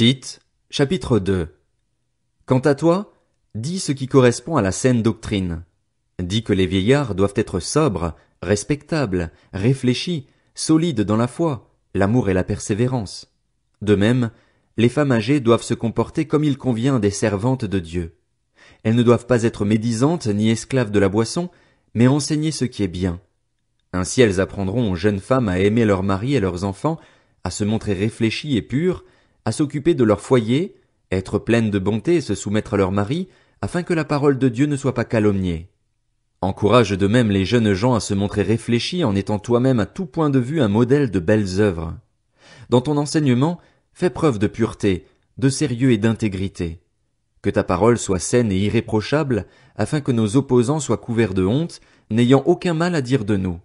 Tite, chapitre 2 Quant à toi, dis ce qui correspond à la saine doctrine. Dis que les vieillards doivent être sobres, respectables, réfléchis, solides dans la foi, l'amour et la persévérance. De même, les femmes âgées doivent se comporter comme il convient des servantes de Dieu. Elles ne doivent pas être médisantes ni esclaves de la boisson, mais enseigner ce qui est bien. Ainsi elles apprendront aux jeunes femmes à aimer leurs maris et leurs enfants, à se montrer réfléchies et pures, à s'occuper de leur foyer, être pleine de bonté et se soumettre à leur mari, afin que la parole de Dieu ne soit pas calomniée. Encourage de même les jeunes gens à se montrer réfléchis en étant toi-même à tout point de vue un modèle de belles œuvres. Dans ton enseignement, fais preuve de pureté, de sérieux et d'intégrité. Que ta parole soit saine et irréprochable, afin que nos opposants soient couverts de honte, n'ayant aucun mal à dire de nous.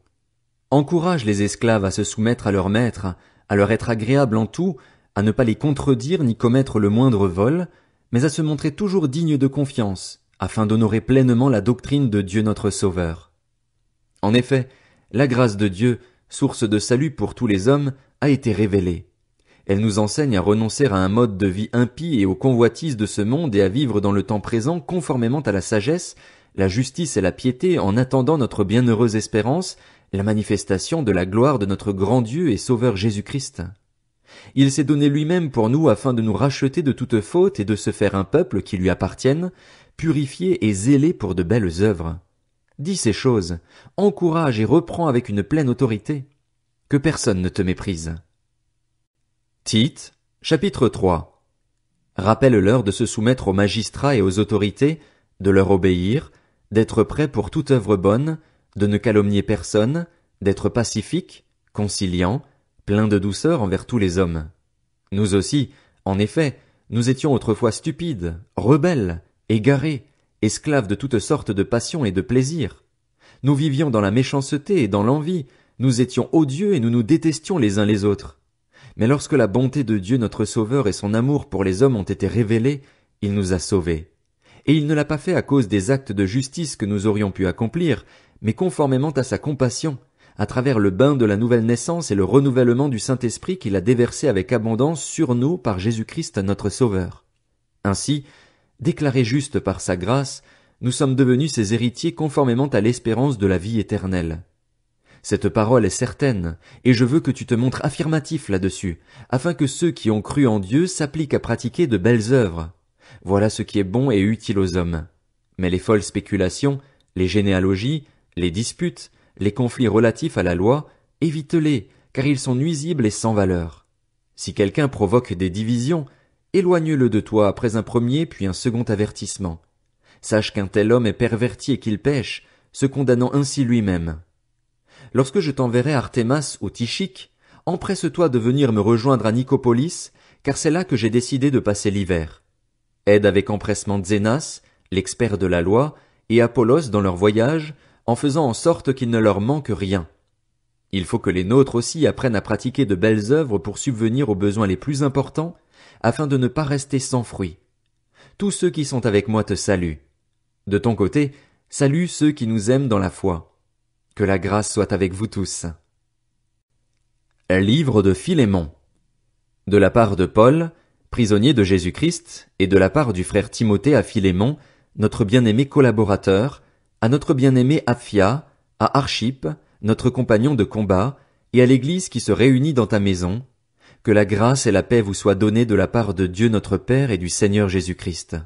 Encourage les esclaves à se soumettre à leur maître, à leur être agréable en tout, à ne pas les contredire ni commettre le moindre vol, mais à se montrer toujours digne de confiance, afin d'honorer pleinement la doctrine de Dieu notre Sauveur. En effet, la grâce de Dieu, source de salut pour tous les hommes, a été révélée. Elle nous enseigne à renoncer à un mode de vie impie et aux convoitises de ce monde et à vivre dans le temps présent conformément à la sagesse, la justice et la piété en attendant notre bienheureuse espérance, la manifestation de la gloire de notre grand Dieu et Sauveur Jésus-Christ. Il s'est donné lui-même pour nous afin de nous racheter de toute faute et de se faire un peuple qui lui appartienne, purifié et zélé pour de belles œuvres. Dis ces choses, encourage et reprends avec une pleine autorité. Que personne ne te méprise. Tite, chapitre 3. Rappelle-leur de se soumettre aux magistrats et aux autorités, de leur obéir, d'être prêt pour toute œuvre bonne, de ne calomnier personne, d'être pacifique, conciliant, plein de douceur envers tous les hommes. Nous aussi, en effet, nous étions autrefois stupides, rebelles, égarés, esclaves de toutes sortes de passions et de plaisirs. Nous vivions dans la méchanceté et dans l'envie, nous étions odieux et nous nous détestions les uns les autres. Mais lorsque la bonté de Dieu notre Sauveur et son amour pour les hommes ont été révélés, il nous a sauvés. Et il ne l'a pas fait à cause des actes de justice que nous aurions pu accomplir, mais conformément à sa compassion, à travers le bain de la nouvelle naissance et le renouvellement du Saint-Esprit qu'il a déversé avec abondance sur nous par Jésus-Christ notre Sauveur. Ainsi, déclarés justes par sa grâce, nous sommes devenus ses héritiers conformément à l'espérance de la vie éternelle. Cette parole est certaine, et je veux que tu te montres affirmatif là-dessus, afin que ceux qui ont cru en Dieu s'appliquent à pratiquer de belles œuvres. Voilà ce qui est bon et utile aux hommes. Mais les folles spéculations, les généalogies, les disputes, les conflits relatifs à la loi, évite-les, car ils sont nuisibles et sans valeur. Si quelqu'un provoque des divisions, éloigne-le de toi après un premier puis un second avertissement. Sache qu'un tel homme est perverti et qu'il pêche, se condamnant ainsi lui-même. Lorsque je t'enverrai Artémas ou Tichique, empresse-toi de venir me rejoindre à Nicopolis, car c'est là que j'ai décidé de passer l'hiver. Aide avec empressement Zénas, l'expert de la loi, et Apollos dans leur voyage, en faisant en sorte qu'il ne leur manque rien. Il faut que les nôtres aussi apprennent à pratiquer de belles œuvres pour subvenir aux besoins les plus importants, afin de ne pas rester sans fruit. Tous ceux qui sont avec moi te saluent. De ton côté, salue ceux qui nous aiment dans la foi. Que la grâce soit avec vous tous. Livre de Philémon. De la part de Paul, prisonnier de Jésus-Christ, et de la part du frère Timothée à Philémon, notre bien-aimé collaborateur, à notre bien-aimé Afia, à Archip, notre compagnon de combat, et à l'Église qui se réunit dans ta maison, que la grâce et la paix vous soient données de la part de Dieu notre Père et du Seigneur Jésus-Christ.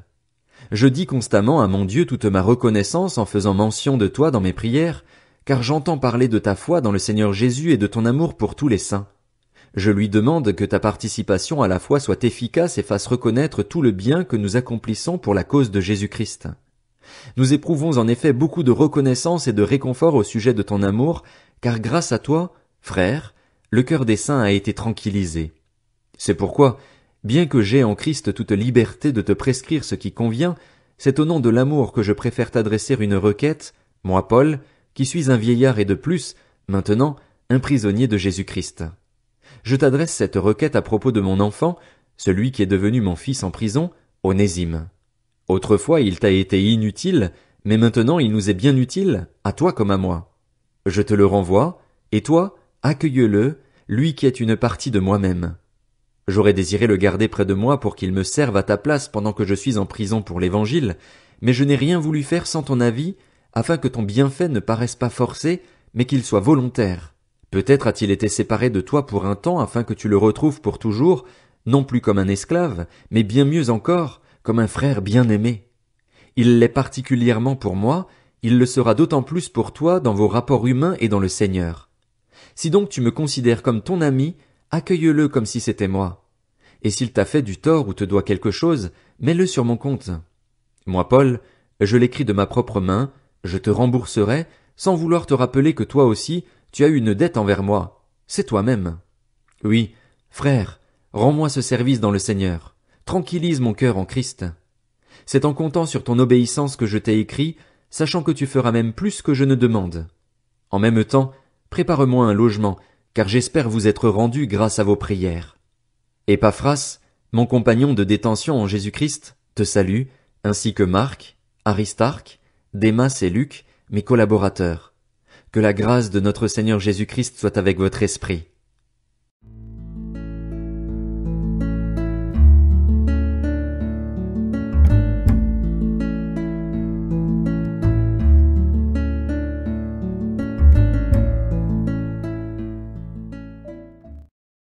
Je dis constamment à mon Dieu toute ma reconnaissance en faisant mention de toi dans mes prières, car j'entends parler de ta foi dans le Seigneur Jésus et de ton amour pour tous les saints. Je lui demande que ta participation à la foi soit efficace et fasse reconnaître tout le bien que nous accomplissons pour la cause de Jésus-Christ. Nous éprouvons en effet beaucoup de reconnaissance et de réconfort au sujet de ton amour, car grâce à toi, frère, le cœur des saints a été tranquillisé. C'est pourquoi, bien que j'aie en Christ toute liberté de te prescrire ce qui convient, c'est au nom de l'amour que je préfère t'adresser une requête, moi Paul, qui suis un vieillard et de plus, maintenant, un prisonnier de Jésus Christ. Je t'adresse cette requête à propos de mon enfant, celui qui est devenu mon fils en prison, Onésime. Autrefois il t'a été inutile, mais maintenant il nous est bien utile, à toi comme à moi. Je te le renvoie, et toi, accueille-le, lui qui est une partie de moi-même. J'aurais désiré le garder près de moi pour qu'il me serve à ta place pendant que je suis en prison pour l'évangile, mais je n'ai rien voulu faire sans ton avis, afin que ton bienfait ne paraisse pas forcé, mais qu'il soit volontaire. Peut-être a-t-il été séparé de toi pour un temps afin que tu le retrouves pour toujours, non plus comme un esclave, mais bien mieux encore, comme un frère bien-aimé. Il l'est particulièrement pour moi, il le sera d'autant plus pour toi dans vos rapports humains et dans le Seigneur. Si donc tu me considères comme ton ami, accueille-le comme si c'était moi. Et s'il t'a fait du tort ou te doit quelque chose, mets-le sur mon compte. Moi, Paul, je l'écris de ma propre main, je te rembourserai, sans vouloir te rappeler que toi aussi, tu as une dette envers moi. C'est toi-même. Oui, frère, rends-moi ce service dans le Seigneur. Tranquillise mon cœur en Christ. C'est en comptant sur ton obéissance que je t'ai écrit, sachant que tu feras même plus que je ne demande. En même temps, prépare-moi un logement, car j'espère vous être rendu grâce à vos prières. Paphras, mon compagnon de détention en Jésus-Christ, te salue, ainsi que Marc, Aristarque, Démas et Luc, mes collaborateurs. Que la grâce de notre Seigneur Jésus-Christ soit avec votre esprit.